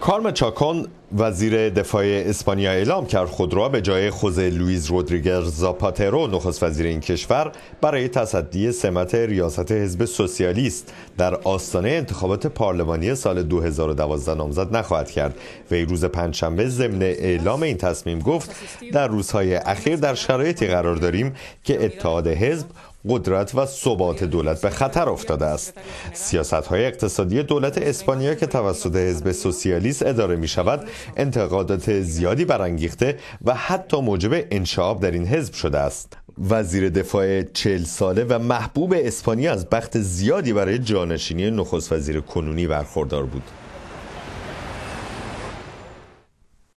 کارم چاکون وزیر دفاع اسپانیا اعلام کرد خود را به جای خوزه لویز رودریگر زاپاترو نخست وزیر این کشور برای تصدی سمت ریاست حزب سوسیالیست در آستانه انتخابات پارلمانی سال 2012 نامزد نخواهد کرد وی روز پنجشنبه ضمن اعلام این تصمیم گفت در روزهای اخیر در شرایطی قرار داریم که اتحاد حزب قدرت و ثبات دولت به خطر افتاده است سیاست های اقتصادی دولت اسپانیا که توسط حزب سوسیالیست اداره می شود انتقادات زیادی برانگیخته و حتی موجب انشعاب در این حزب شده است وزیر دفاع چل ساله و محبوب اسپانیا از بخت زیادی برای جانشینی نخست وزیر کنونی برخوردار بود